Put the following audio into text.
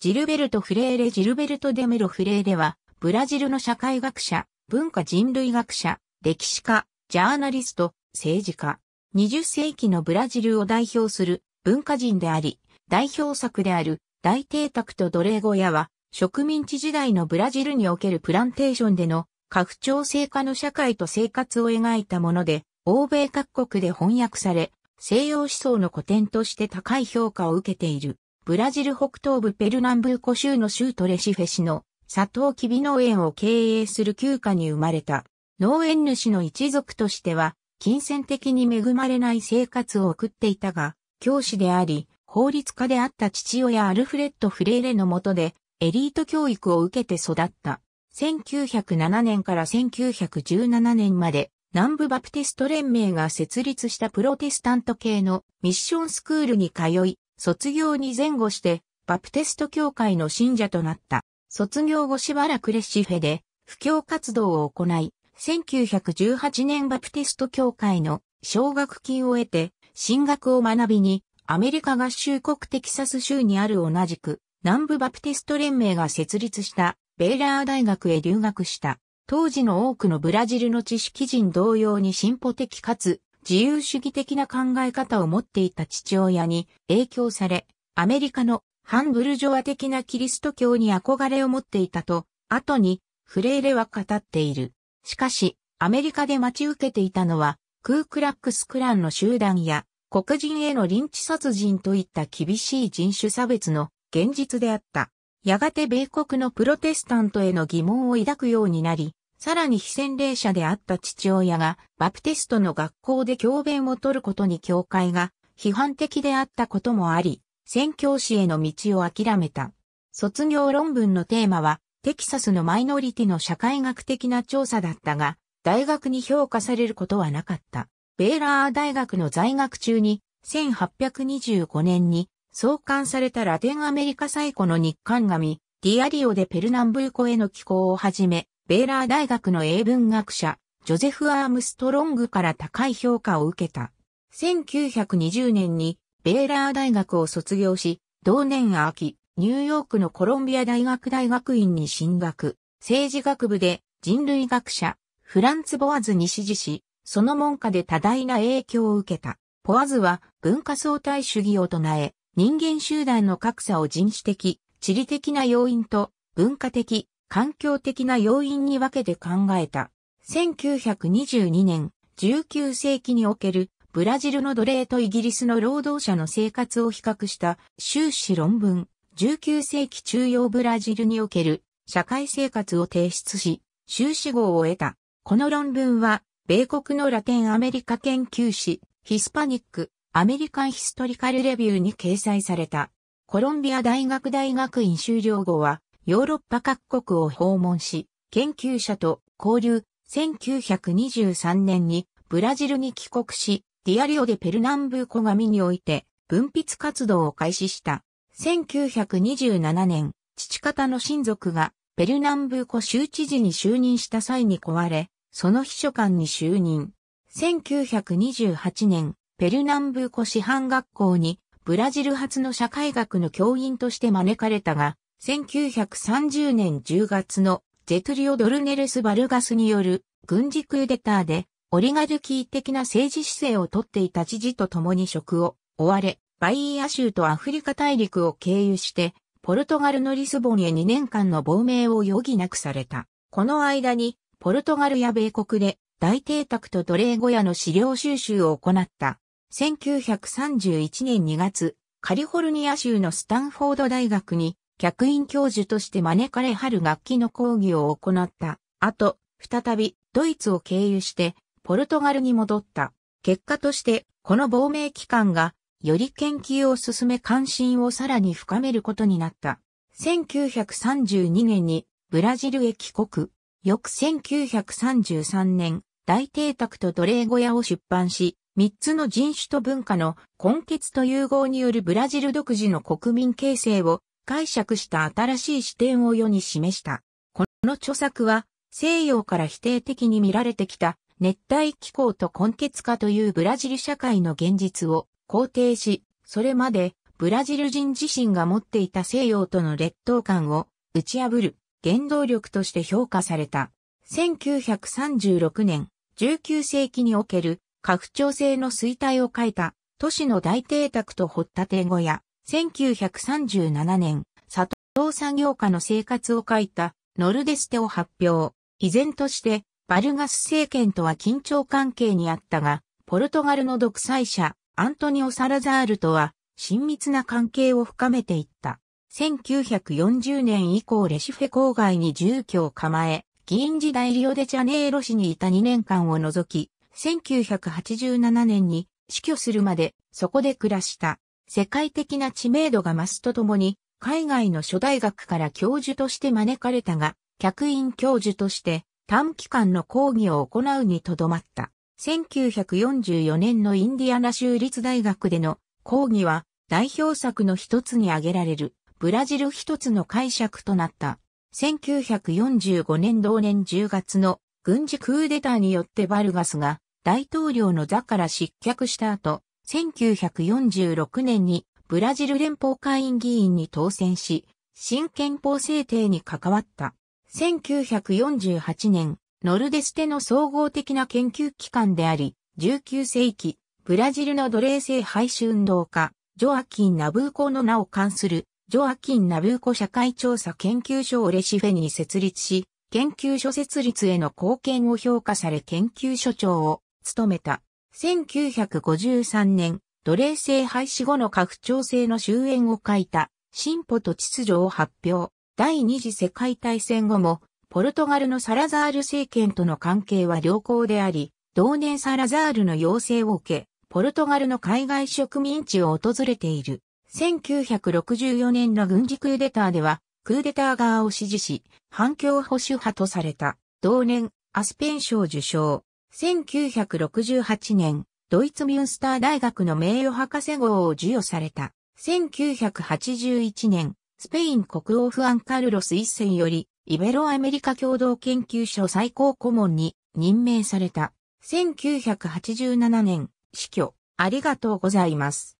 ジルベルト・フレーレ・ジルベルト・デメロ・フレーレは、ブラジルの社会学者、文化人類学者、歴史家、ジャーナリスト、政治家。20世紀のブラジルを代表する文化人であり、代表作である大邸宅と奴隷小屋は、植民地時代のブラジルにおけるプランテーションでの拡張長制の社会と生活を描いたもので、欧米各国で翻訳され、西洋思想の古典として高い評価を受けている。ブラジル北東部ペルナンブーコ州の州トレシフェ市のサトウキビ農園を経営する旧家に生まれた農園主の一族としては金銭的に恵まれない生活を送っていたが、教師であり、法律家であった父親アルフレッド・フレーレの下でエリート教育を受けて育った。1907年から1917年まで南部バプテスト連盟が設立したプロテスタント系のミッションスクールに通い、卒業に前後して、バプテスト教会の信者となった。卒業後しばらくレシフェで、布教活動を行い、1918年バプテスト教会の奨学金を得て、進学を学びに、アメリカ合衆国テキサス州にある同じく、南部バプテスト連盟が設立したベイラー大学へ留学した。当時の多くのブラジルの知識人同様に進歩的かつ自由主義的な考え方を持っていた父親に影響され、アメリカのハンブルジョア的なキリスト教に憧れを持っていたと、後にフレーレは語っている。しかし、アメリカで待ち受けていたのは、クークラックスクランの集団や、黒人へのリンチ殺人といった厳しい人種差別の現実であった。やがて米国のプロテスタントへの疑問を抱くようになり、さらに非洗礼者であった父親がバプテストの学校で教鞭を取ることに教会が批判的であったこともあり、宣教師への道を諦めた。卒業論文のテーマはテキサスのマイノリティの社会学的な調査だったが、大学に評価されることはなかった。ベーラー大学の在学中に1825年に創刊されたラテンアメリカ最古の日刊紙、ディアリオでペルナンブーコへの寄稿をはじめ、ベーラー大学の英文学者、ジョゼフ・アームストロングから高い評価を受けた。1920年にベーラー大学を卒業し、同年秋、ニューヨークのコロンビア大学大学院に進学、政治学部で人類学者、フランツ・ボアズに支持し、その門下で多大な影響を受けた。ポアズは文化相対主義を唱え、人間集団の格差を人種的、地理的な要因と文化的、環境的な要因に分けて考えた。1922年、19世紀におけるブラジルの奴隷とイギリスの労働者の生活を比較した修士論文、19世紀中央ブラジルにおける社会生活を提出し、修士号を得た。この論文は、米国のラテンアメリカ研究誌、ヒスパニック、アメリカンヒストリカルレビューに掲載された。コロンビア大学大学院修了後は、ヨーロッパ各国を訪問し、研究者と交流、1923年にブラジルに帰国し、ディアリオでペルナンブーコ紙において文筆活動を開始した。1927年、父方の親族がペルナンブーコ州知事に就任した際に壊れ、その秘書官に就任。1928年、ペルナンブーコ師範学校にブラジル初の社会学の教員として招かれたが、1930年10月のゼトリオ・ドルネルス・バルガスによる軍事クーデターでオリガルキー的な政治姿勢をとっていた知事と共に職を追われ、バイーア州とアフリカ大陸を経由して、ポルトガルのリスボンへ2年間の亡命を余儀なくされた。この間に、ポルトガルや米国で大邸宅と奴隷小屋の資料収集を行った。1931年2月、カリフォルニア州のスタンフォード大学に客員教授として招かれ春楽器の講義を行った。後、再びドイツを経由してポルトガルに戻った。結果として、この亡命期間がより研究を進め関心をさらに深めることになった。1932年にブラジルへ帰国。翌1933年、大邸宅と奴隷小屋を出版し、三つの人種と文化の根結と融合によるブラジル独自の国民形成を解釈した新しい視点を世に示した。この著作は、西洋から否定的に見られてきた熱帯気候と根血化というブラジル社会の現実を肯定し、それまでブラジル人自身が持っていた西洋との劣等感を打ち破る原動力として評価された。1936年、19世紀における拡張性の衰退を書いた都市の大邸宅と掘ったて小屋、1937年、佐藤産業家の生活を書いたノルデステを発表。依然としてバルガス政権とは緊張関係にあったが、ポルトガルの独裁者アントニオ・サラザールとは親密な関係を深めていった。1940年以降レシフェ郊外に住居を構え、議員時代リオデジャネイロ市にいた2年間を除き、1987年に死去するまでそこで暮らした。世界的な知名度が増すとともに、海外の諸大学から教授として招かれたが、客員教授として短期間の講義を行うにとどまった。1944年のインディアナ州立大学での講義は代表作の一つに挙げられるブラジル一つの解釈となった。1945年同年10月の軍事クーデターによってバルガスが大統領の座から失脚した後、1946年にブラジル連邦会員議員に当選し、新憲法制定に関わった。1948年、ノルデステの総合的な研究機関であり、19世紀、ブラジルの奴隷制廃止運動家、ジョアキン・ナブーコの名を冠する、ジョアキン・ナブーコ社会調査研究所をレシフェに設立し、研究所設立への貢献を評価され研究所長を務めた。1953年、奴隷制廃止後の拡張性の終焉を書いた、進歩と秩序を発表。第二次世界大戦後も、ポルトガルのサラザール政権との関係は良好であり、同年サラザールの要請を受け、ポルトガルの海外植民地を訪れている。1964年の軍事クーデターでは、クーデター側を支持し、反共保守派とされた。同年、アスペン賞受賞。1968年、ドイツミュンスター大学の名誉博士号を授与された。1981年、スペイン国王フアンカルロス一世より、イベロアメリカ共同研究所最高顧問に任命された。1987年、死去。ありがとうございます。